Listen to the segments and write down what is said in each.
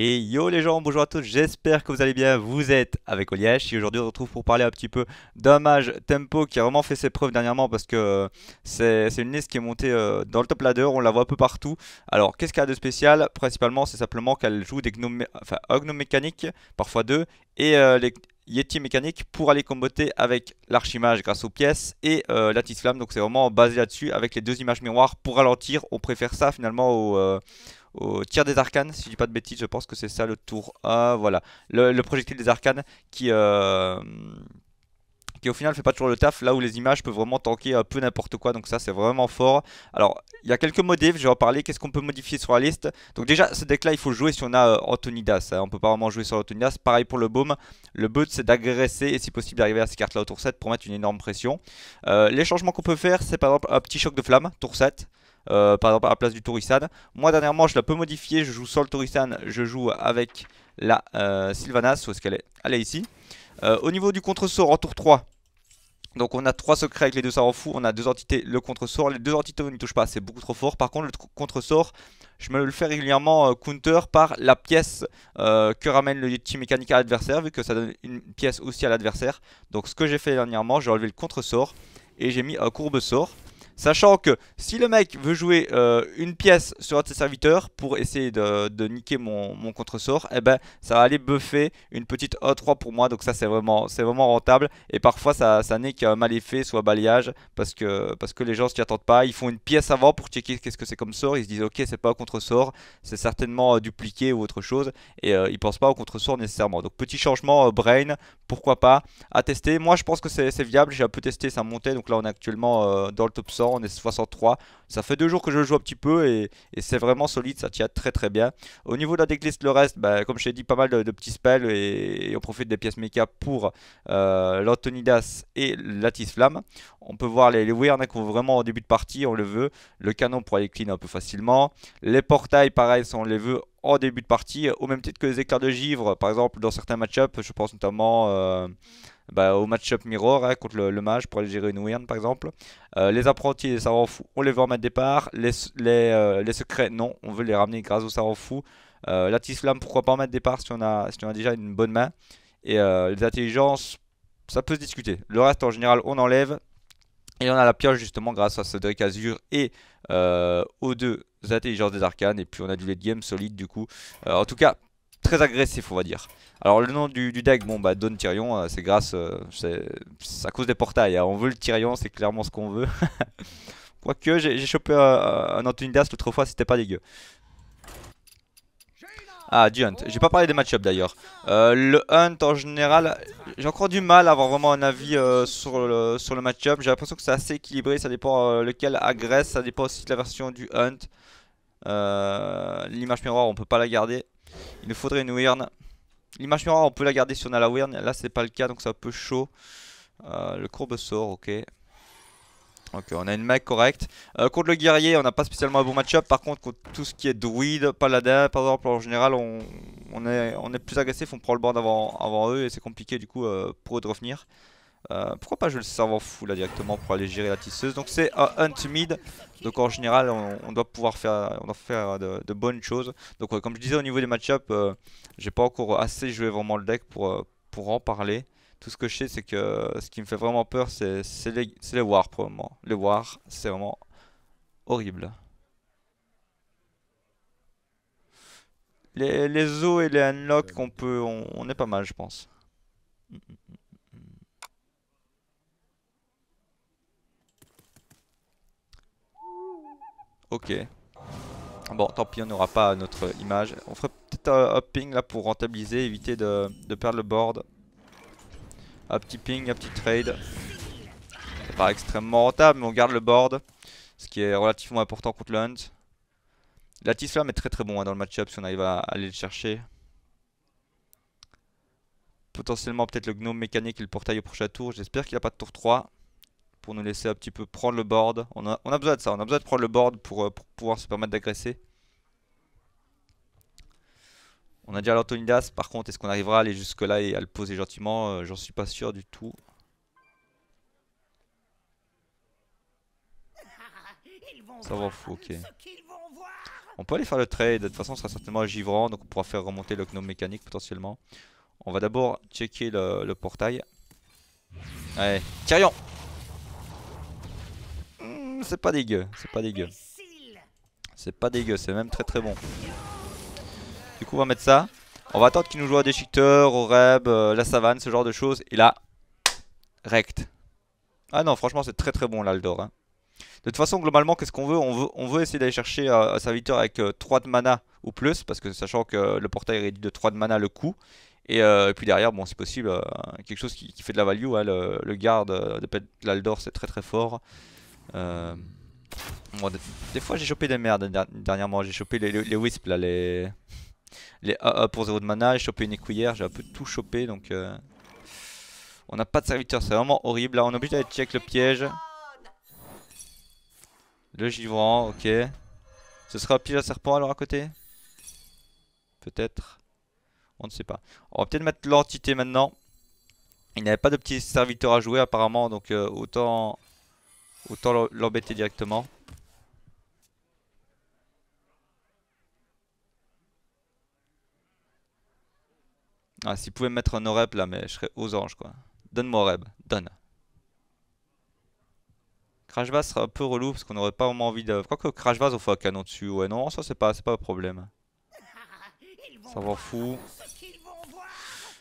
Et yo les gens, bonjour à tous, j'espère que vous allez bien, vous êtes avec Oliash et aujourd'hui on se retrouve pour parler un petit peu d'un mage Tempo qui a vraiment fait ses preuves dernièrement parce que c'est une liste qui est montée euh, dans le top ladder, on la voit un peu partout. Alors qu'est-ce qu'elle a de spécial Principalement c'est simplement qu'elle joue des gnomes, enfin, gnome mécanique, parfois deux, et euh, les Yeti mécaniques pour aller comboter avec l'archimage grâce aux pièces et euh, flamme, Donc c'est vraiment basé là-dessus avec les deux images miroirs pour ralentir. On préfère ça finalement au, euh, au tir des arcanes, si je dis pas de bêtises, je pense que c'est ça le tour A, voilà. Le, projectile des arcanes qui, euh, qui au final fait pas toujours le taf, là où les images peuvent vraiment tanker un peu n'importe quoi, donc ça c'est vraiment fort. Alors, il y a quelques modifs, je vais en parler, qu'est-ce qu'on peut modifier sur la liste Donc déjà, ce deck là, il faut jouer si on a euh, Antonidas, hein. on peut pas vraiment jouer sur Antonidas, pareil pour le baume, le but c'est d'agresser et si possible d'arriver à ces cartes là au tour 7 pour mettre une énorme pression. Euh, les changements qu'on peut faire, c'est par exemple un petit choc de flamme, tour 7, euh, par exemple à la place du Touristan. Moi dernièrement je la peux modifier, je joue sans le je joue avec la euh, Sylvanas, où ce qu'elle est Elle ici. Euh, au niveau du contre-sort en tour 3, donc on a 3 secrets avec les deux savants fous, on a deux entités, le contre-sort, les deux entités on ne touche pas, c'est beaucoup trop fort. Par contre le contre-sort, je me le fais régulièrement counter par la pièce que ramène le team mécanique à l'adversaire, vu que ça donne une pièce aussi à l'adversaire. Donc ce que j'ai fait dernièrement, j'ai enlevé le contre-sort et j'ai mis un courbe-sort. Sachant que si le mec veut jouer euh, une pièce sur un de ses serviteurs pour essayer de, niquer mon, mon sort eh ben ça va aller buffer une petite o 3 pour moi. Donc ça c'est vraiment, c'est vraiment rentable. Et parfois ça, n'est qu'un mal effet, soit balayage, parce que, parce que les gens s'y attendent pas. Ils font une pièce avant pour checker qu'est-ce que c'est comme sort. Ils se disent ok c'est pas un contre-sort c'est certainement euh, dupliqué ou autre chose. Et ils euh, ils pensent pas au contre-sort nécessairement. Donc petit changement brain, pourquoi pas, à tester. Moi je pense que c'est viable, j'ai un peu testé, ça montait. Donc là on est actuellement dans le top 100 on est 63. Ça fait deux jours que je joue un petit peu et, c'est vraiment solide, ça tient très très bien. Au niveau de la decklist, le reste, bah, comme je t'ai dit, pas mal de, petits spells et, on profite des pièces méca pour euh, l'Antonidas et l'Atis Flamme. On peut voir les, les veut vraiment au début de partie, on le veut. Le canon pour aller clean un peu facilement. Les portails, pareil, on les veut en début de partie, au même titre que les éclairs de givre, par exemple, dans certains match-ups, je pense notamment... Euh, bah, au match-up mirror hein, contre le, mage pour aller gérer une wyrne par exemple. Euh, les apprentis et les savants fous, on les veut en mettre départ. Les, les, euh, les, secrets, non, on veut les ramener grâce aux savants fous. Euh, la pourquoi pas en mettre départ si on a, si on a déjà une bonne main. Et euh, les intelligences, ça peut se discuter. Le reste en général, on enlève. Et on a la pioche justement grâce à Cédric Azur et aux deux intelligences des arcanes. Et puis on a du late game solide du coup. en tout cas, très agressif on va dire. Alors le nom du, deck, bon bah donne Tyrion, euh, c'est grâce, euh, c'est à cause des portails, hein. on veut le Tyrion, c'est clairement ce qu'on veut. Quoique j'ai chopé un Antonidas l'autre fois, c'était pas dégueu. Ah, du Hunt. J'ai pas parlé des match up d'ailleurs. Euh, le Hunt en général, j'ai encore du mal à avoir vraiment un avis sur le, sur le match-up. J'ai l'impression que c'est assez équilibré, ça dépend lequel agresse, ça dépend aussi de la version du Hunt. L'image miroir, on peut pas la garder. Il nous faudrait une Wyrn. L'image miroir, on peut la garder si on a la Wyrn. Là, c'est pas le cas, donc c'est un peu chaud. Euh, le courbe sort, ok. Ok, on a une mec correcte. Euh, contre le guerrier, on n'a pas spécialement un bon match-up. Par contre, contre tout ce qui est druide, paladin, par exemple, en général, on, est, plus agressif. On prend le board avant, eux et c'est compliqué du coup euh, pour eux de revenir. Euh, pourquoi pas je le serve en fou là directement pour aller gérer la tisseuse Donc c'est un hunt mid, donc en général on, doit pouvoir faire, on doit faire de, bonnes choses. Donc comme je disais au niveau des match euh, j'ai pas encore assez joué vraiment le deck pour, euh, pour en parler. Tout ce que je sais c'est que ce qui me fait vraiment peur c'est les, les wars pour le Les wars c'est vraiment horrible. Les, les et les unlocks on peut, on, est pas mal je pense. Ok. Bon, tant pis, on n'aura pas notre image. On ferait peut-être un, ping là pour rentabiliser, éviter de, perdre le board. Un petit ping, un petit trade. C'est pas extrêmement rentable, mais on garde le board. Ce qui est relativement important contre le Hunt. La est très très bon hein, dans le match-up si on arrive à, à aller le chercher. Potentiellement peut-être le gnome mécanique et le portail au prochain tour. J'espère qu'il n'a pas de tour 3 pour nous laisser un petit peu prendre le board. On a, besoin de ça, on a besoin de prendre le board pour, euh, pouvoir se permettre d'agresser. On a déjà l'Antonidas, par contre, est-ce qu'on arrivera à aller jusque là et à le poser gentiment euh, J'en suis pas sûr du tout. Ça va fou, ok. On peut aller faire le trade, de toute façon on sera certainement givrant, donc on pourra faire remonter le gnome mécanique potentiellement. On va d'abord checker le, portail. Allez, Tyrion Hum, c'est pas dégueu, c'est pas dégueu. C'est pas dégueu, c'est même très très bon. Du coup, on va mettre ça. On va attendre qu'il nous joue à déchiqueteur, au reb, euh, la savane, ce genre de choses. Et là, rect. Ah non, franchement, c'est très très bon l'Aldor. Hein. De toute façon, globalement, qu'est-ce qu'on veut, on, veut essayer d'aller chercher un euh, serviteur avec 3 euh, de mana ou plus, parce que sachant que le portail réduit de 3 de mana le coup Et, puis derrière, bon, c'est possible, quelque chose qui, fait de la value. Hein, le, le, garde de l'Aldor, c'est très très fort. Euh, des, fois j'ai chopé des merdes dernièrement, j'ai chopé les, les, wisps là, les, les AA pour zéro de mana, j'ai chopé une écouillère, j'ai un peu tout chopé donc euh, on n'a pas de serviteur, c'est vraiment horrible là, on est obligé d'aller check le piège. Le givrant, ok. Ce sera un piège à serpent alors à côté Peut-être. On ne sait pas. On va peut-être mettre l'entité maintenant. Il n'y avait pas de petit serviteur à jouer apparemment donc euh, autant Autant l'embêter directement. Ah, s'il pouvait me mettre un oreb là, mais je serais aux anges quoi. Donne-moi oreb, donne. Vase sera un peu relou parce qu'on n'aurait pas vraiment envie de. crash Vase, on fait un canon dessus. Ouais, non, ça c'est pas, pas un problème. Ça va fou.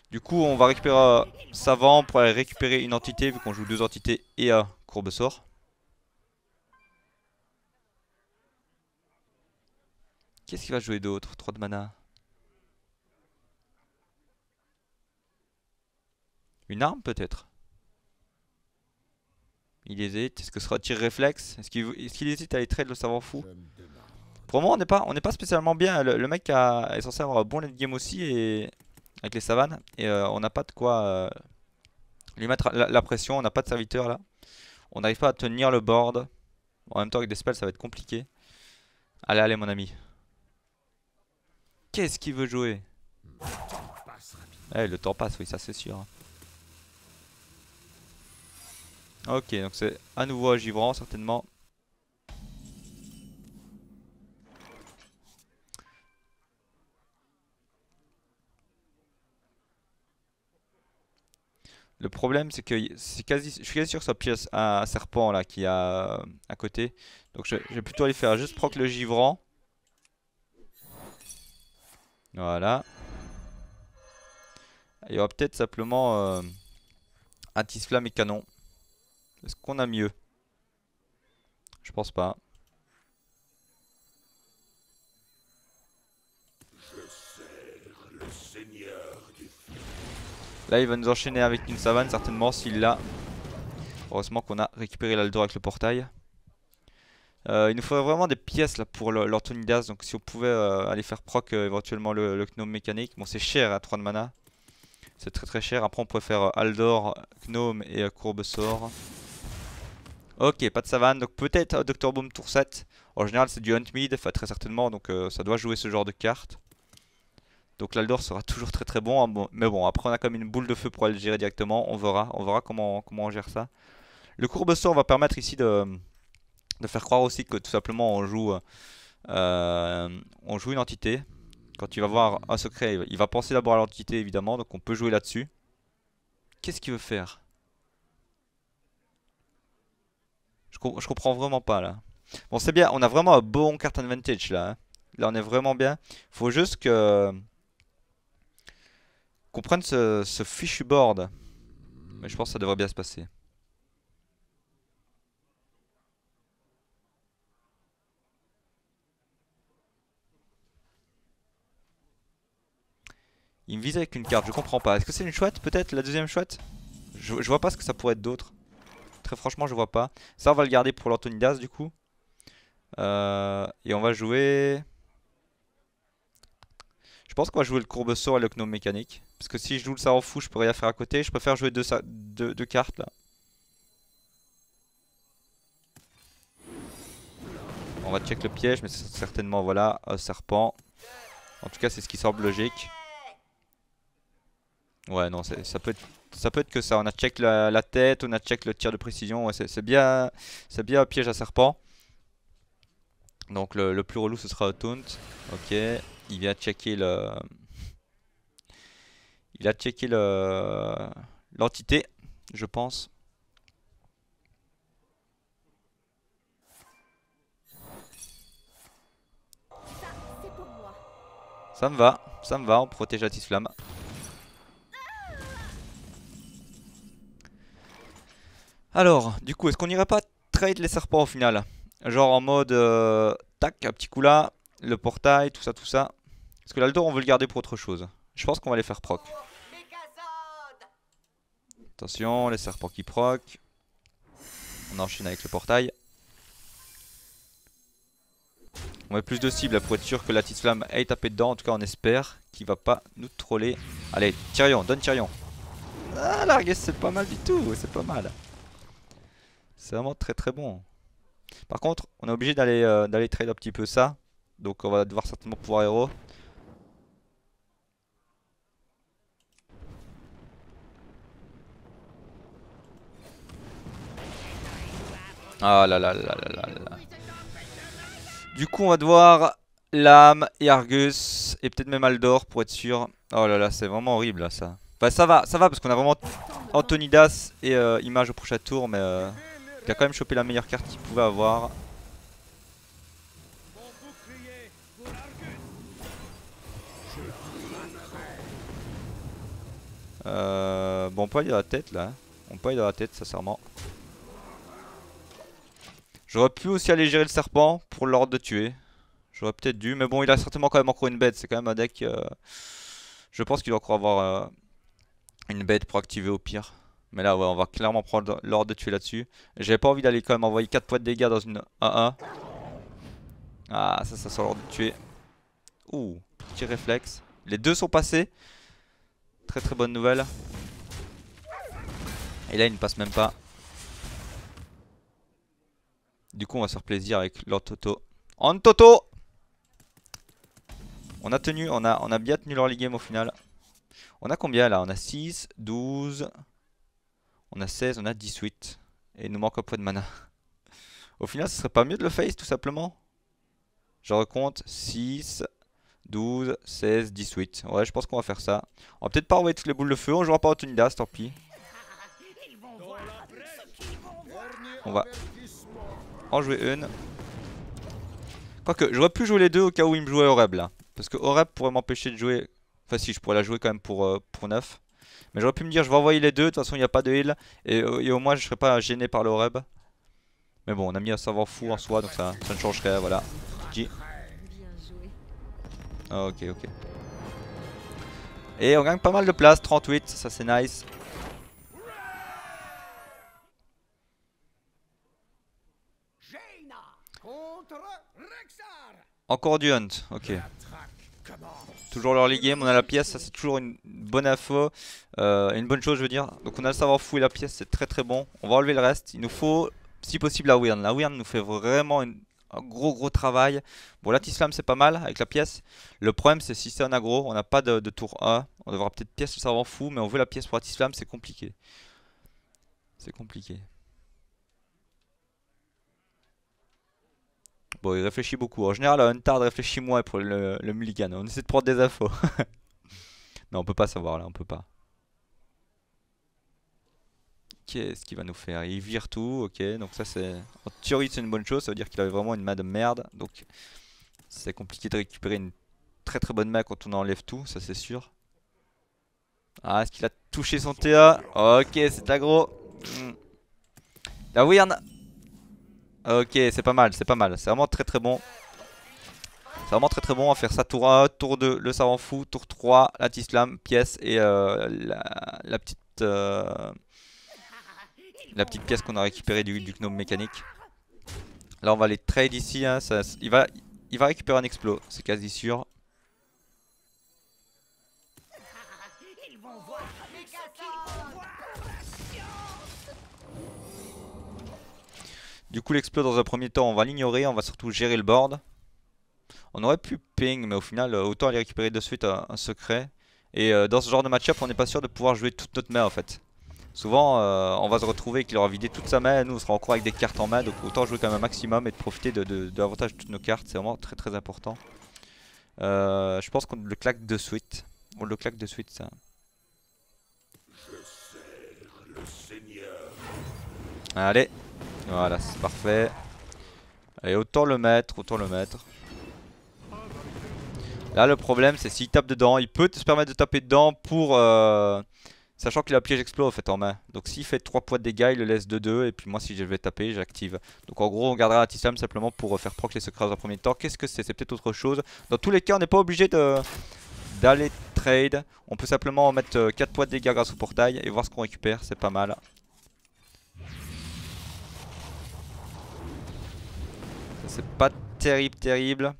Du coup, on va récupérer un Savant pour aller récupérer une entité vu qu'on joue deux entités et un courbe sort. Qu'est-ce qu'il va jouer d'autre 3 de mana. Une arme peut-être Il hésite. Est-ce que ce sera tir réflexe Est-ce qu'il hésite à les trade le savoir fou Pour moi on n'est pas, on pas spécialement bien. Le, mec a, est censé avoir un bon late game aussi et avec les savanes. Et euh, on n'a pas de quoi euh, lui mettre la, la pression. On n'a pas de serviteur là. On n'arrive pas à tenir le board. En même temps avec des spells ça va être compliqué. Allez allez mon ami qu'est-ce qu'il veut jouer Eh, le temps passe, oui, ça c'est sûr. Ok, donc c'est à nouveau à Givran, certainement. Le problème, c'est que quasi, je suis quasi sûr que ça pièce un serpent là qui a à côté. Donc je, vais plutôt aller faire juste proc le givrant. Voilà. Il y aura peut-être simplement euh, flamme et Canon. Est-ce qu'on a mieux Je pense pas. Là, il va nous enchaîner avec une savane, certainement, s'il l'a. Heureusement qu'on a récupéré l'Aldor avec le portail. Euh, il nous faudrait vraiment des pièces là, pour l'Antonidas Donc si on pouvait euh, aller faire proc euh, éventuellement le, gnome mécanique. Bon, c'est cher à hein, 3 de mana. C'est très très cher. Après, on pourrait faire Aldor, Gnome et Courbe Sort. Ok, pas de savane, donc peut-être Dr. Boom tour 7. En général, c'est du Hunt Mid, enfin très certainement, donc ça doit jouer ce genre de carte. Donc l'Aldor sera toujours très très hein. bon, mais bon, après on a comme une boule de feu pour aller le gérer directement, on verra, on verra comment, comment on gère ça. Le courbe sort va permettre ici de, de faire croire aussi que tout simplement on joue, euh, on joue une entité. Quand il va voir un secret, il va penser d'abord à l'entité évidemment, donc on peut jouer là-dessus. Qu'est-ce qu'il veut faire je, comprends vraiment pas là. Bon c'est bien, on a vraiment un bon card advantage là. Hein. Là on est vraiment bien. Faut juste que... Qu'on prenne ce, ce fichu board. Mais je pense que ça devrait bien se passer. Il me vise avec une carte, je comprends pas. Est-ce que c'est une chouette peut-être La deuxième chouette je, vois pas ce que ça pourrait être d'autre. Très franchement, je vois pas. Ça, on va le garder pour l'Antonidas du coup. Euh, et on va jouer... Je pense qu'on va jouer le courbe saut et le gnome mécanique. Parce que si je joue ça en fou, je peux rien faire à côté. Je préfère jouer deux, cartes là. On va check le piège, mais certainement voilà, serpent. En tout cas, c'est ce qui semble logique. Ouais, non, ça peut, être, ça peut être que ça. On a check la, tête, on a check le tir de précision. c'est bien, c'est bien piège à serpent. Donc le, plus relou, ce sera Taunt. Ok, il vient checker le... Il a checké le l'entité, je pense. Ça, me va, ça me va, on protège la flamme Alors, du coup, est-ce qu'on irait pas trade les serpents au final Genre en mode, euh, tac, un petit coup là, le portail, tout ça, tout ça. Parce que l'Aldor, on veut le garder pour autre chose. Je pense qu'on va les faire proc. Attention, les serpents qui proc. On enchaîne avec le portail. On met plus de cibles pour être sûr que la petite flamme aille tapé dedans. En tout cas, on espère qu'il va pas nous troller. Allez, Tyrion, donne Tyrion. Ah, c'est pas mal du tout, c'est pas mal. C'est vraiment très très bon. Par contre, on est obligé d'aller euh, d'aller trade un petit peu ça. Donc on va devoir certainement pouvoir héros. Ah là là là là là Du coup, on va devoir l'âme et Argus et peut-être même Aldor pour être sûr. Oh là là, c'est vraiment horrible là ça. Bah ça va, ça va parce qu'on a vraiment Antonidas et euh, Image au prochain tour, mais. Euh il a quand même chopé la meilleure carte qu'il pouvait avoir. Euh, bon, on peut aller dans la tête là. Hein. On peut aller dans la tête, sincèrement. J'aurais pu aussi aller gérer le serpent pour l'ordre de tuer. J'aurais peut-être dû, mais bon, il a certainement quand même encore une bête. C'est quand même un deck. Euh, je pense qu'il doit encore avoir euh, une bête pour activer au pire. Mais là, on va clairement prendre l'ordre de tuer là-dessus. J'avais pas envie d'aller quand même envoyer 4 points de dégâts dans une 1-1. Ah, ça, ça sent l'ordre de tuer. Ouh, petit réflexe. Les deux sont passés. Très très bonne nouvelle. Et là, il ne passe même pas. Du coup, on va se faire plaisir avec l'ordre Toto. En Toto On a tenu, on a, on a bien tenu leur game au final. On a combien là On a 6, 12, on a 16, on a 18. Et il nous manque un point de mana. Au final, ce serait pas mieux de le face tout simplement Je recompte 6, 12, 16, 18. Ouais, je pense qu'on va faire ça. On va peut-être pas envoyer toutes les boules de feu. On jouera pas au Tunidas, tant pis. On va en jouer une. Quoique, j'aurais pu jouer les deux au cas où il me jouait Oreb là. Parce que Oreb pourrait m'empêcher de jouer. Enfin, si, je pourrais la jouer quand même pour, euh, pour 9. Mais j'aurais pu me dire, je vais envoyer les deux, de toute façon il n'y a pas de heal. Euh, et, au moins je serais pas gêné par le reb. Mais bon, on a mis un savoir fou en soi, donc ça, ça ne changerait rien, voilà. Ah, ok, ok. Et on gagne pas mal de place, 38, ça c'est nice. Encore du hunt, ok toujours l'early game, on a la pièce, ça c'est toujours une bonne info, euh, une bonne chose je veux dire. Donc on a le savoir fou et la pièce, c'est très très bon. On va enlever le reste, il nous faut si possible la Weird. La Weird nous fait vraiment un gros gros travail. Bon là Tislam c'est pas mal avec la pièce. Le problème c'est si c'est un aggro, on n'a pas de, tour 1. On devra peut-être pièce le savoir fou, mais on veut la pièce pour Tislam, c'est compliqué. C'est compliqué. Bon, il réfléchit beaucoup. En général, euh, tard réfléchit moins pour le, le Mulligan. On essaie de prendre des infos. non, on peut pas savoir là, on peut pas. Qu'est-ce qu'il va nous faire Il vire tout, ok. Donc ça c'est... En théorie c'est une bonne chose, ça veut dire qu'il avait vraiment une main de merde. Donc c'est compliqué de récupérer une très très bonne main quand on enlève tout, ça c'est sûr. Ah, est-ce qu'il a touché son TA Ok, c'est aggro. La a ah, ok, c'est pas mal, c'est pas mal. C'est vraiment très très bon. C'est vraiment très très bon à faire ça. Tour 1, tour 2, le savant fou. Tour 3, la tislam, pièce et euh, la, petite... Euh, la petite pièce qu'on a récupérée du, du, gnome mécanique. Là on va aller trade ici. Hein. il, va, il va récupérer un explos, c'est quasi sûr. Du coup, l'exploit dans un premier temps, on va l'ignorer. On va surtout gérer le board. On aurait pu ping, mais au final, euh, autant aller récupérer de suite un, secret. Et euh, dans ce genre de match-up, on n'est pas sûr de pouvoir jouer toute notre main en fait. Souvent, euh, on va se retrouver qu'il aura vidé toute sa main. Nous, on sera encore avec des cartes en main. Donc, autant jouer quand même un maximum et de profiter de, de, l'avantage de toutes nos cartes. C'est vraiment très très important. je pense qu'on le claque de suite. On le claque de suite, ça. Allez, voilà, c'est parfait. Allez, autant le mettre, autant le mettre. Là, le problème, c'est s'il tape dedans, il peut se permettre de taper dedans pour... Euh, sachant qu'il a piège explos en fait en main. Donc s'il fait 3 points de dégâts, il le laisse 2-2. Et puis moi, si je vais taper, j'active. Donc en gros, on gardera la Tissam simplement pour euh, faire proc les secrets en premier temps. Qu'est-ce que c'est C'est peut-être autre chose. Dans tous les cas, on n'est pas obligé de d'aller trade. On peut simplement mettre 4 euh, points de dégâts grâce au portail et voir ce qu'on récupère. C'est pas mal. c'est pas terrible, terrible.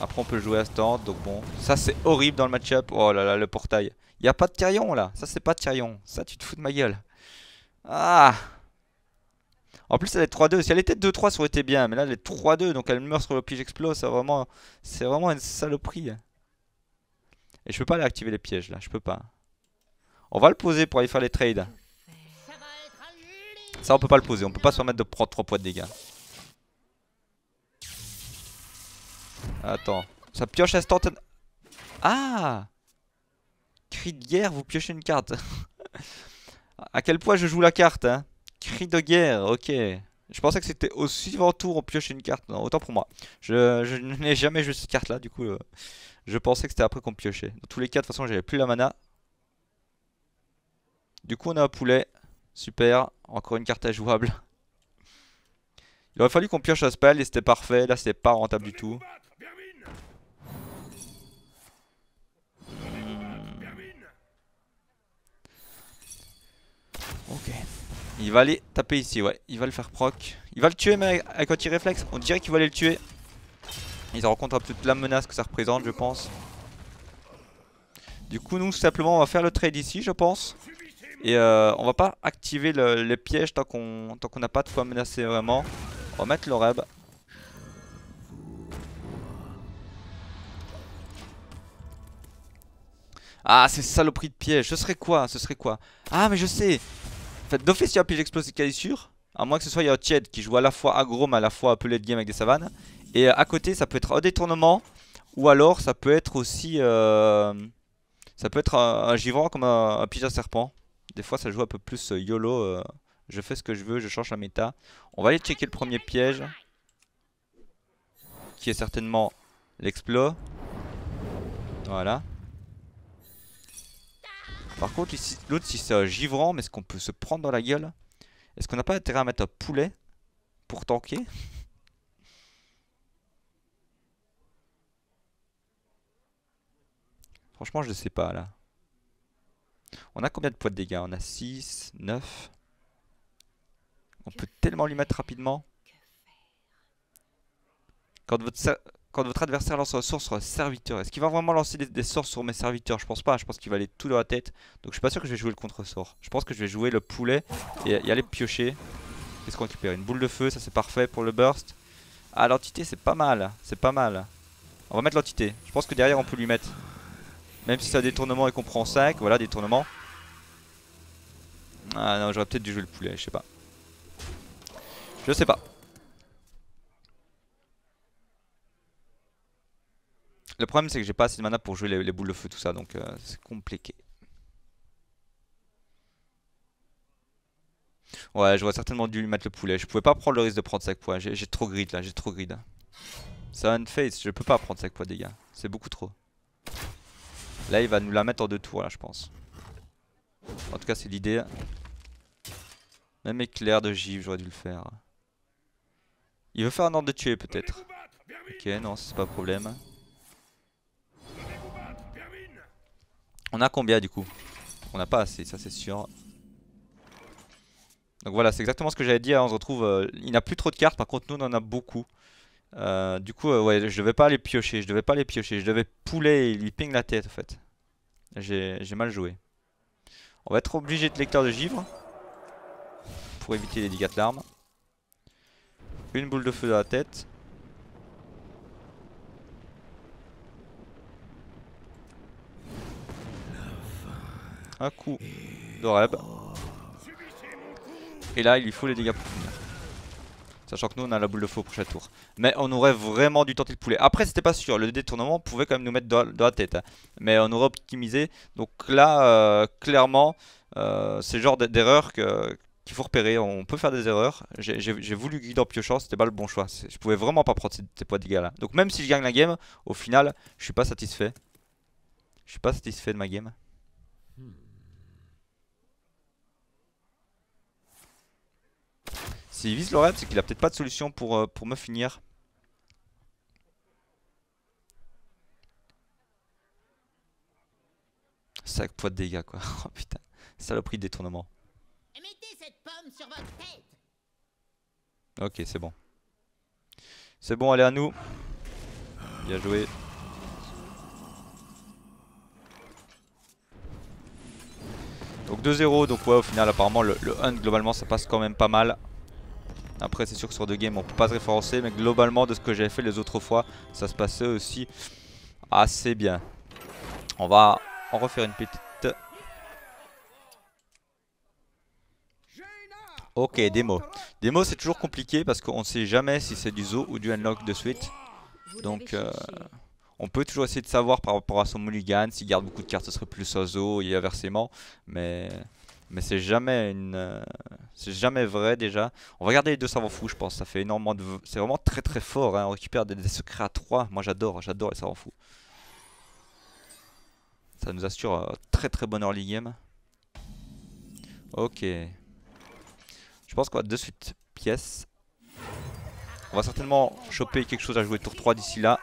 Après on peut jouer à stand, donc bon. Ça c'est horrible dans le match-up. Oh là là, le portail. Y'a a pas de Tyrion là. Ça c'est pas de Tyrion. Ça tu te fous de ma gueule. Ah En plus elle est 3-2. Si elle était 2-3 ça aurait été bien. Mais là elle est 3-2 donc elle meurt sur le piège explose. C'est vraiment... C'est vraiment une saloperie. Et je peux pas aller activer les pièges là. Je peux pas. On va le poser pour aller faire les trades. Ça on peut pas le poser, on peut pas se permettre de prendre 3 points de dégâts. Attends, ça pioche instantané. Ah Cri de guerre, vous piochez une carte. à quel point je joue la carte, hein Cri de guerre, ok. Je pensais que c'était au suivant tour on piochait une carte. Non, autant pour moi. Je, n'ai jamais joué cette carte là, du coup euh, je pensais que c'était après qu'on piochait. Dans tous les cas, de toute façon j'avais plus la mana. Du coup on a un poulet. Super. Encore une carte à jouable. Il aurait fallu qu'on pioche à spell et c'était parfait. Là, c'était pas rentable du tout. Hmm. Ok. Il va aller taper ici, ouais. Il va le faire proc. Il va le tuer, mais avec petit réflexe On dirait qu'il va aller le tuer. Il se rend compte toute la menace que ça représente, je pense. Du coup, nous, simplement, on va faire le trade ici, je pense. Et euh, on va pas activer les pièges tant qu'on tant qu'on n'a pas de fois menacé vraiment. On va mettre le reb. Ah, c'est saloperie de piège, Ce serait quoi Ce serait quoi Ah, mais je sais. En fait, d'office, il y a un piège explosif sûr À moins que ce soit il y a Tied qui joue à la fois aggro mais à la fois peu de game avec des savanes. Et euh, à côté, ça peut être un détournement. Ou alors, ça peut être aussi. Euh, ça peut être un, givant comme un, un piège à serpent. Des fois, ça joue un peu plus euh, YOLO. Euh, je fais ce que je veux, je change la méta. On va aller checker le premier piège. Qui est certainement l'explo. Voilà. Par contre, l'autre, si c'est givrant, mais est-ce qu'on peut se prendre dans la gueule Est-ce qu'on n'a pas intérêt à mettre un poulet pour tanker Franchement, je ne sais pas, là. On a combien de poids de dégâts On a 6, 9. On peut tellement lui mettre rapidement. Quand votre, adversaire lance un sort sur un serviteur, est-ce qu'il va vraiment lancer des, sorts sur mes serviteurs Je pense pas, je pense qu'il va aller tout dans la tête. Donc je suis pas sûr que je vais jouer le contre-sort. Je pense que je vais jouer le poulet et, y aller piocher. Qu'est-ce qu'on récupère Une boule de feu, ça c'est parfait pour le burst. Ah l'entité c'est pas mal, c'est pas mal. On va mettre l'entité, je pense que derrière on peut lui mettre même si ça détournement et qu'on prend 5, voilà, détournement. Ah non, j'aurais peut-être dû jouer le poulet, je sais pas. Je sais pas. Le problème c'est que j'ai pas assez de mana pour jouer les, boules de feu tout ça donc euh, c'est compliqué. Ouais j'aurais certainement dû lui mettre le poulet. Je pouvais pas prendre le risque de prendre 5 points. J'ai trop grid là, j'ai trop grid. face, je peux pas prendre 5 points dégâts. C'est beaucoup trop. Là, il va nous la mettre en deux tours, là, je pense. En tout cas, c'est l'idée. Même éclair de givre, j'aurais dû le faire. Il veut faire un ordre de tuer, peut-être. Ok, non, c'est pas un problème. On a combien, du coup On n'a pas assez, ça c'est sûr. Donc voilà, c'est exactement ce que j'avais dit. Hein. on se retrouve. Euh, il n'a plus trop de cartes, par contre, nous on en a beaucoup. Euh, du coup, euh, ouais, je devais pas les piocher, je devais pas les piocher, je devais et il ping la tête en fait. J'ai mal joué. On va être obligé de lecteur de givre. Pour éviter les dégâts de l'arme. Une boule de feu dans la tête. Un coup de reb Et là, il lui faut les dégâts pour Sachant que nous on a la boule de feu au prochain tour. Mais on aurait vraiment dû tenter le poulet. Après c'était pas sûr, le détournement pouvait quand même nous mettre dans, la tête. Hein. Mais on aurait optimisé. Donc là, euh, clairement, euh, c'est le genre d'erreur qu'il faut repérer, on peut faire des erreurs. J'ai voulu guider en piochant, c'était pas le bon choix. Je pouvais vraiment pas prendre ces, ces poids de dégâts là. Donc même si je gagne la game, au final, je suis pas satisfait. Je suis pas satisfait de ma game. S'il vise le c'est qu'il a peut-être pas de solution pour, euh, pour me finir. 5 poids de dégâts quoi. Oh putain, saloperie de détournement. Ok, c'est bon. C'est bon, allez à nous. Bien joué. Donc 2-0, donc ouais au final apparemment le, le hunt globalement ça passe quand même pas mal. Après c'est sûr que sur deux Game on peut pas se référencer mais globalement de ce que j'avais fait les autres fois ça se passait aussi assez bien. On va en refaire une petite. Ok, démo. Démo c'est toujours compliqué parce qu'on ne sait jamais si c'est du zoo ou du unlock de suite. Donc euh, on peut toujours essayer de savoir par rapport à son mulligan, s'il garde beaucoup de cartes ce serait plus un zoo et inversement. Mais mais c'est jamais une, euh, c'est jamais vrai déjà. On va garder les deux savants fous, je pense. Ça fait énormément c'est vraiment très très fort. Hein. On récupère des, secrets à 3 Moi, j'adore, j'adore les savants fous. Ça nous assure un très très bonne early game. Ok. Je pense qu'on va de suite pièce. On va certainement choper quelque chose à jouer tour 3 d'ici là.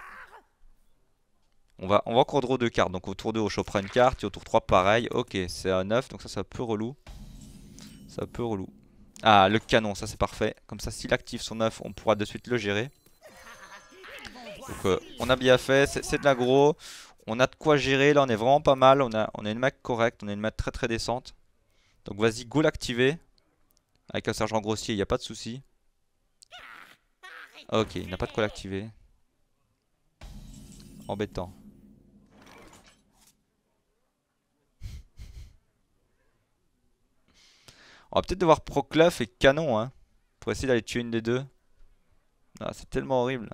On va, on va encore draw deux cartes. Donc au tour 2, on chauffera une carte. Et au tour 3, pareil. Ok, c'est un 9. Donc ça, c'est un peu relou. Ça un peu relou. Ah, le canon, ça c'est parfait. Comme ça, s'il active son 9, on pourra de suite le gérer. Donc euh, on a bien fait, c'est de l'aggro On a de quoi gérer, là on est vraiment pas mal. On a, on a une mec correcte, on a une mec très très décente. Donc vas-y, go l'activer. Avec un sergent grossier, il n'y a pas de souci. Ok, il n'a pas de quoi l'activer. Embêtant. On va peut-être devoir proc'luff et Canon, hein, Pour essayer d'aller tuer une des deux. Ah, c'est tellement horrible.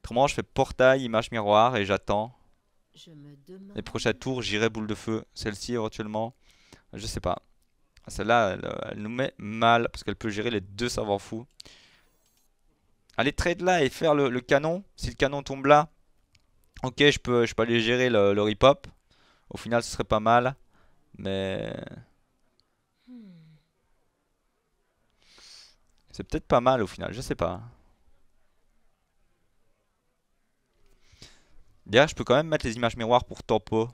Autrement, je fais portail, image miroir et j'attends. Les prochains tours, j'irai boule de feu. Celle-ci, éventuellement. Je sais pas. Celle-là, elle, euh, nous met mal parce qu'elle peut gérer les deux savants fous. Aller trade là et faire le, canon. Si le canon tombe là, ok, je peux, je peux aller gérer le, le rip-hop. Au final, ce serait pas mal. Mais. C'est peut-être pas mal au final, je sais pas. D'ailleurs, je peux quand même mettre les images miroirs pour tempo.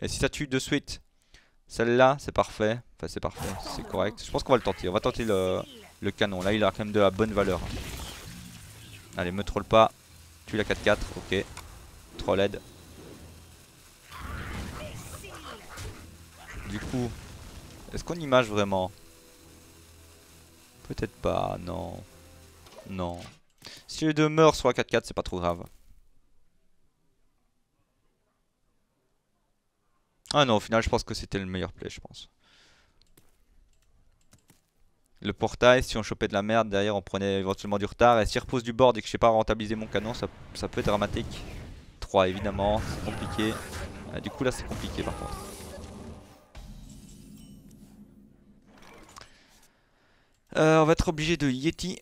Et si ça tue de suite, celle-là, c'est parfait. Enfin, c'est parfait, c'est correct. Je pense qu'on va le tenter. On va tenter le, le, canon. Là, il a quand même de la bonne valeur. Allez, me troll pas. Tue la 4-4, ok. Troll aide. du coup, est-ce qu'on image vraiment Peut-être pas, non. Non. Si les deux meurent soit 4-4, c'est pas trop grave. Ah non, au final, je pense que c'était le meilleur play, je pense. Le portail, si on chopait de la merde, derrière on prenait éventuellement du retard. Et si repose du bord et que je sais pas rentabiliser mon canon, ça, peut être dramatique. 3 évidemment, c'est compliqué. Ah, du coup là c'est compliqué par contre. Euh, on va être obligé de Yeti.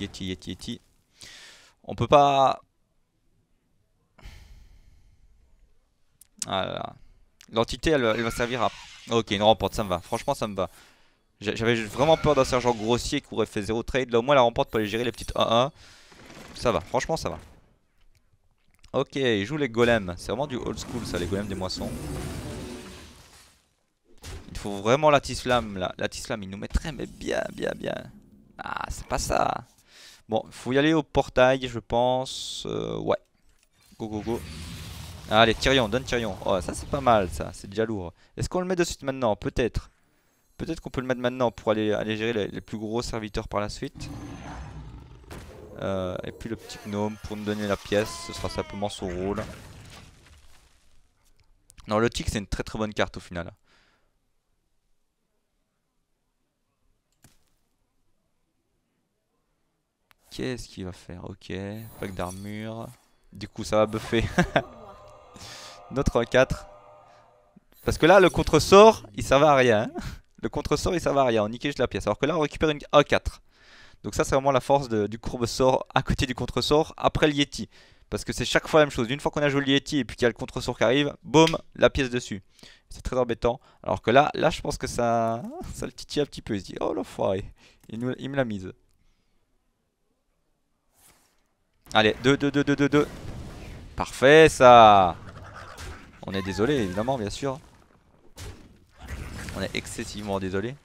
Yeti, Yeti, Yeti. On peut pas... Ah L'entité, elle, va servir à... Ok, une remporte, ça me va. Franchement, ça me va. J'avais vraiment peur d'un sergent grossier qui aurait fait zéro trade. Là, au moins, la remporte pour aller gérer les petites 1 Ça va, franchement, ça va. Ok, il joue les golems. C'est vraiment du old school, ça, les golems des moissons faut vraiment la tislam là. La tislam, il nous mettrait, mais bien, bien, bien. Ah, c'est pas ça. Bon, faut y aller au portail, je pense. Euh, ouais. Go, go, go. Allez, Tyrion, donne Tyrion. Oh, ça c'est pas mal, ça. C'est déjà lourd. Est-ce qu'on le met de suite maintenant Peut-être. Peut-être qu'on peut le mettre maintenant pour aller, gérer les, plus gros serviteurs par la suite. Euh, et puis le petit gnome pour nous donner la pièce. Ce sera simplement son rôle. Non, le tic c'est une très très bonne carte au final. Qu'est-ce qu'il va faire Ok, pack d'armure. Du coup, ça va buffer. Notre 4. Parce que là, le contre-sort, il servait à rien. Hein. le contre-sort, il servait à rien. On nique juste la pièce. Alors que là, on récupère une A4. Donc ça, c'est vraiment la force du courbe-sort à côté du contre-sort après le Yeti. Parce que c'est chaque fois la même chose. Une fois qu'on a joué le Yeti et puis qu'il y a le contre-sort qui arrive, boum, la pièce dessus. C'est très embêtant. Alors que là, là, je pense que ça, ça le titille un petit peu. Il se dit, oh l'enfoiré, il, il me l'a mise. Allez, 2, 2, 2, 2, 2, 2. Parfait, ça On est désolé, évidemment, bien sûr. On est excessivement désolé.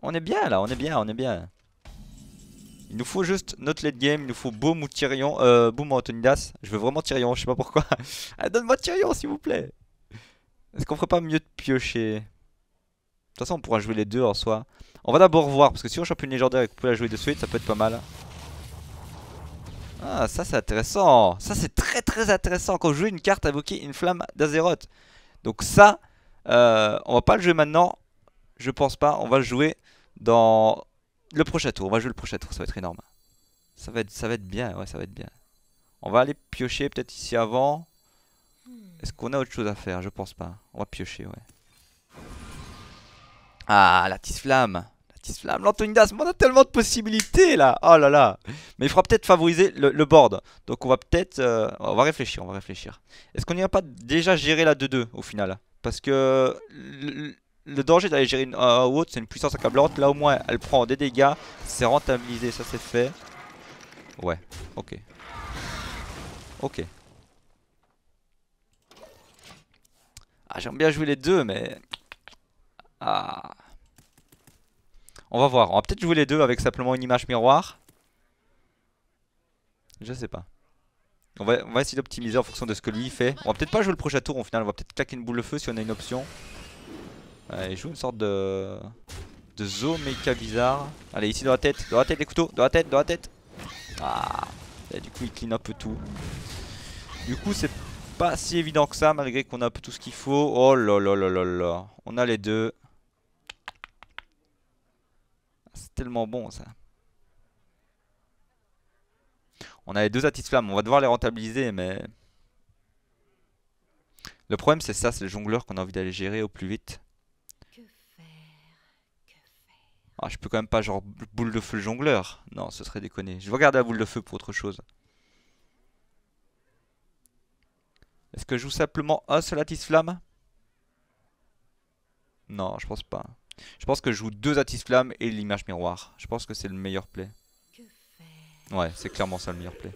On est bien, là, on est bien, on est bien. Il nous faut juste notre late game, il nous faut Boom ou Tyrion, euh, Boom ou Antonidas. Je veux vraiment Tyrion, je sais pas pourquoi. Ah, donne-moi Tyrion, s'il vous plaît Est-ce qu'on ferait pas mieux de piocher De toute façon, on pourra jouer les deux en soi. On va d'abord voir, parce que si on chope une légendaire et qu'on peut la jouer de suite, ça peut être pas mal. Ah, ça c'est intéressant. Ça c'est très très intéressant. Quand on joue une carte invoquer une flamme d'Azeroth. Donc ça, euh, on va pas le jouer maintenant. Je pense pas. On va le jouer dans le prochain tour. On va jouer le prochain tour. Ça va être énorme. Ça va être, ça va être bien. Ouais, ça va être bien. On va aller piocher peut-être ici avant. Hmm. Est-ce qu'on a autre chose à faire Je pense pas. On va piocher, ouais. Ah, la petite flamme qui on a tellement de possibilités là. Oh là là. Mais il faudra peut-être favoriser le, board. Donc on va peut-être... Euh, on va réfléchir, on va réfléchir. Est-ce qu'on n'ira pas déjà gérer la 2-2 au final Parce que le, danger d'aller gérer une euh, ou haute, c'est une puissance accablante. Là au moins, elle prend des dégâts. C'est rentabilisé, ça c'est fait. Ouais, ok. Ok. Ah, j'aime bien jouer les deux, mais... Ah... On va voir. On va peut-être jouer les deux avec simplement une image miroir. Je sais pas. On va, essayer d'optimiser en fonction de ce que lui fait. On va peut-être pas jouer le prochain tour. Au final, on va peut-être claquer une boule de feu si on a une option. Et il joue une sorte de... De zoo méca bizarre. Allez, ici dans la tête. Dans la tête, les couteaux. Dans la tête, dans la tête. Ah. Et du coup, il clean un peu tout. Du coup, c'est pas si évident que ça, malgré qu'on a un peu tout ce qu'il faut. Oh là là là là là. On a les deux. tellement bon ça. On a les deux Atis Flammes, on va devoir les rentabiliser, mais... Le problème c'est ça, c'est le jongleur qu'on a envie d'aller gérer au plus vite. Que faire, ah, je peux quand même pas genre boule de feu le jongleur. Non, ce serait déconné. Je vais regarder la boule de feu pour autre chose. Est-ce que je joue simplement un seul Atis Flamme Non, je pense pas. Je pense que je joue deux flammes et l'image miroir. Je pense que c'est le meilleur play. Ouais, c'est clairement ça le meilleur play.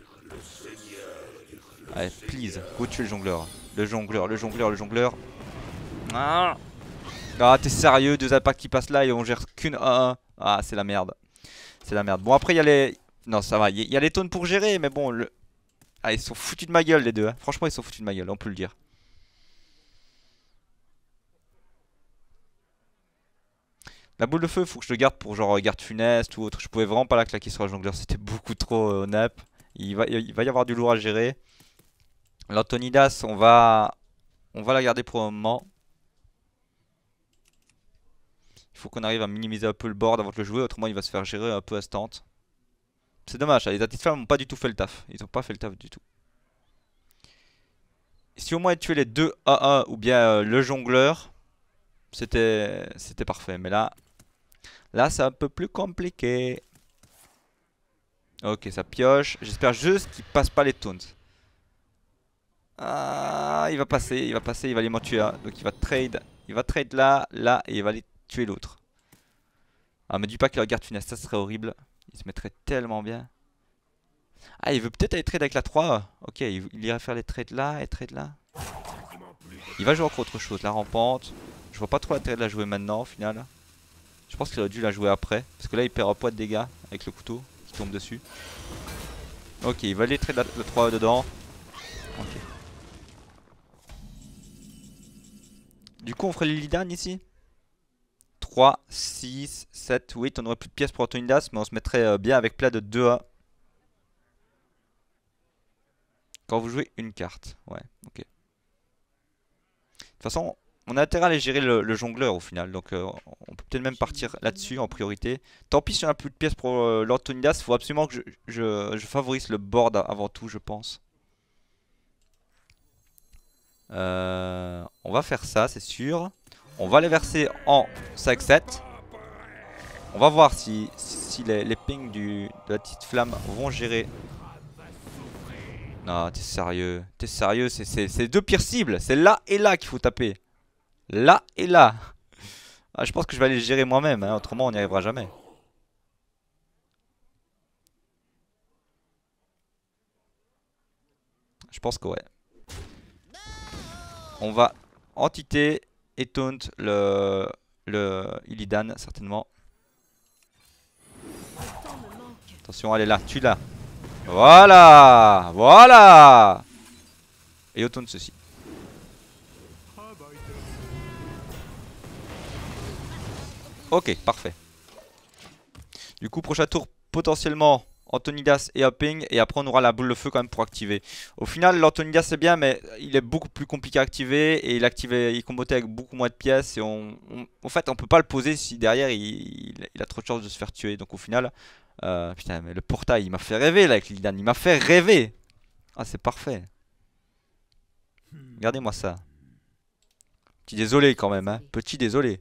Allez, please, go tuer le jongleur. Le jongleur, le jongleur, le jongleur. Ah, ah t'es sérieux, deux impacts qui passent là et on gère qu'une. Ah, c'est la merde. C'est la merde. Bon, après, il y a les. Non, ça va, il y a les taunes pour gérer, mais bon. Le... Ah, ils sont foutus de ma gueule, les deux. Hein. Franchement, ils sont foutus de ma gueule, on peut le dire. La boule de feu, faut que je le garde pour genre euh, garde funeste ou autre. Je pouvais vraiment pas la claquer sur le jongleur, c'était beaucoup trop euh, Il va, il va y avoir du lourd à gérer. L'Antonidas, on va, on va la garder pour un moment. Il faut qu'on arrive à minimiser un peu le board avant de le jouer, autrement il va se faire gérer un peu à C'est dommage, les petites n'ont pas du tout fait le taf. Ils n'ont pas fait le taf du tout. Si au moins tuer les deux A1 ou bien euh, le jongleur, c'était parfait. Mais là, là c'est un peu plus compliqué. Ok, ça pioche. J'espère juste qu'il passe pas les taunts. Ah, il va passer, il va passer, il va les tuer. Donc il va trade. Il va trade là, là, et il va les tuer l'autre. Ah, mais dis pas qu'il regarde Funeste, ça serait horrible. Il se mettrait tellement bien. Ah, il veut peut-être aller trade avec la 3. Ok, il, il irait faire les trades là et trade là. Il va jouer encore autre chose, la rampante. Je vois pas trop l'intérêt de la jouer maintenant au final. Je pense qu'il aurait dû la jouer après. Parce que là il perd un poids de dégâts avec le couteau qui tombe dessus. Ok, il va aller traiter le 3 3 dedans. Ok. Du coup on ferait Lidan ici 3, 6, 7, 8, on aurait plus de pièces pour Antonidas mais on se mettrait euh, bien avec plat de 2A. Quand vous jouez une carte, ouais, ok. De toute façon, on a intérêt à aller gérer le, jongleur au final. Donc euh, on peut peut-être même partir là-dessus en priorité. Tant pis si on a plus de pièces pour euh, l'Antonidas. Il faut absolument que je, favorise le board avant tout, je pense. Euh, on va faire ça, c'est sûr. On va les verser en 5-7. On va voir si, les, pings du, de la petite flamme vont gérer non, t'es sérieux. T'es sérieux, c'est deux pires cibles. C'est là et là qu'il faut taper. Là et là. Ah, je pense que je vais aller le gérer moi-même, hein. autrement on n'y arrivera jamais. Je pense que ouais. On va entité et taunt le, le Illidan certainement. Attention, elle est là, tu là. Voilà Voilà Et autant de ceci. Ok, parfait. Du coup, prochain tour, potentiellement Antonidas et Hopping. Et après, on aura la boule de feu quand même pour activer. Au final, l'Antonidas c'est bien, mais il est beaucoup plus compliqué à activer. Et il, activait, il combattait avec beaucoup moins de pièces. Et on, en fait, on peut pas le poser si derrière il, a trop de chances de se faire tuer. Donc au final, euh, putain, mais le portail, il m'a fait rêver là avec Lidan. Il m'a fait rêver. Ah, c'est parfait. Regardez-moi ça. Petit désolé quand même, hein. Petit désolé.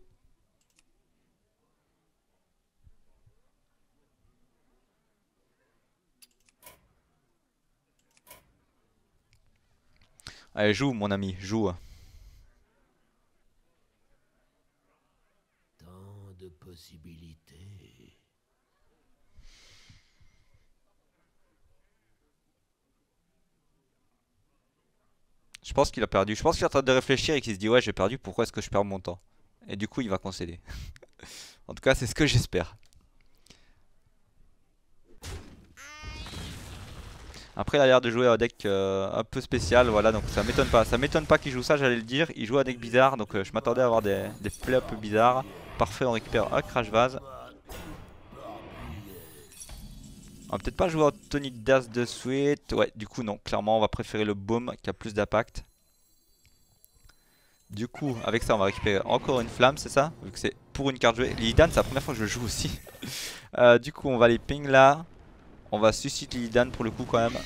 Allez, joue, mon ami, joue. Tant de possibilités. Je pense qu'il a perdu. Je pense qu'il est en train de réfléchir et qu'il se dit Ouais, j'ai perdu, pourquoi est-ce que je perds mon temps Et du coup, il va concéder. en tout cas, c'est ce que j'espère. Après il a l'air de jouer un deck euh, un peu spécial, voilà donc ça m'étonne pas. Ça m'étonne pas qu'il joue ça, j'allais le dire. Il joue un deck bizarre donc euh, je m'attendais à avoir des, un peu bizarres. Parfait, on récupère un Crash Vase. On va peut-être pas jouer Tony Tony d'as de suite. Ouais, du coup, non. Clairement, on va préférer le boom qui a plus d'impact. Du coup, avec ça, on va récupérer encore une flamme, c'est ça Vu que c'est pour une carte jouée. L'Idan c'est la première fois que je joue aussi. Euh, du coup, on va les ping là. On va susciter l'idane pour le coup quand même.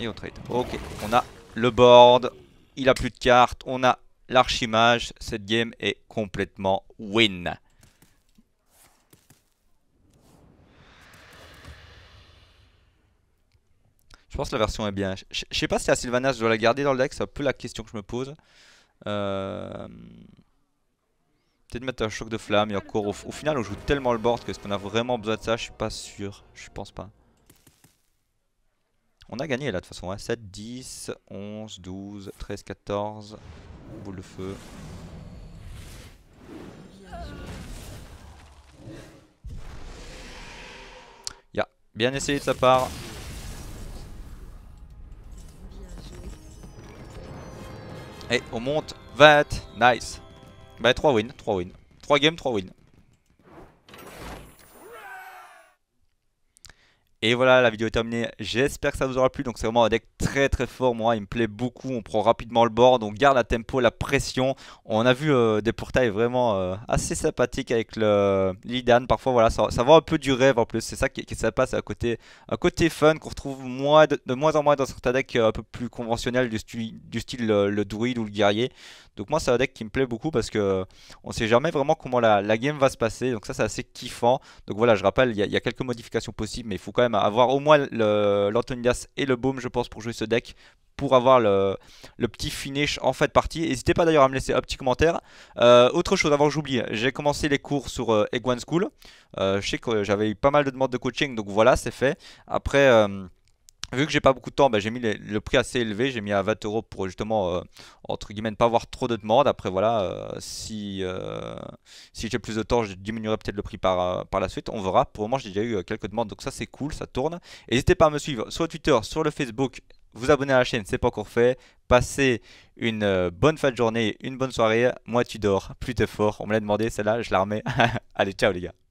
Et on trade. Ok, on a le board. Il a plus de cartes. On a l'archimage. Cette game est complètement win. Je pense que la version est bien. Je sais pas si la Sylvanas, je dois la garder dans le deck. C'est un peu la question que je me pose. Euh... Peut-être mettre un choc de flamme et encore au, final on joue tellement le board que est-ce qu'on a vraiment besoin de ça Je suis pas sûr, je pense pas. On a gagné là de toute façon, 7, 10, 11, 12, 13, 14, boule de feu. Ya, bien essayé de sa part. Et on monte, 20, nice. Bah 3 wins, 3 wins. 3 games, 3 wins. Et voilà, la vidéo est terminée. J'espère que ça vous aura plu. Donc c'est vraiment un deck très très fort. Moi, il me plaît beaucoup. On prend rapidement le board. On garde la tempo, la pression. On a vu euh, des portails vraiment euh, assez sympathiques avec le Lidan. Parfois, voilà, ça, va un peu du rêve en plus. C'est ça qui, qui, est sympa. C'est un côté, un côté fun qu'on retrouve moins de, moins en moins dans certains decks euh, un peu plus conventionnels du, du style le, druide ou le guerrier. Donc moi, c'est un deck qui me plaît beaucoup parce que on sait jamais vraiment comment la, game va se passer. Donc ça, c'est assez kiffant. Donc voilà, je rappelle, il y, a quelques modifications possibles, mais il faut quand même avoir au moins l'Antonidas et le Boom je pense, pour jouer ce deck pour avoir le, petit finish en fait partie. N'hésitez pas d'ailleurs à me laisser un petit commentaire. Euh, autre chose avant que j'oublie, j'ai commencé les cours sur euh, School. Euh, je sais que j'avais eu pas mal de demandes de coaching, donc voilà, c'est fait. Après... Euh, Vu que j'ai pas beaucoup de temps, bah, j'ai mis le, prix assez élevé, j'ai mis à 20 euros pour justement, euh, entre guillemets, ne pas avoir trop de demandes. Après, voilà, euh, euh, si, j'ai plus de temps, je diminuerai peut-être le prix par, par la suite. On verra. Pour le moment, j'ai déjà eu quelques demandes, donc ça c'est cool, ça tourne. N'hésitez pas à me suivre sur Twitter, sur le Facebook, vous abonner à la chaîne, c'est pas encore fait. Passez une bonne fin de journée, une bonne soirée. Moi, tu dors, plus t'es fort. On me l'a demandé, celle-là, je la remets. Allez, ciao les gars.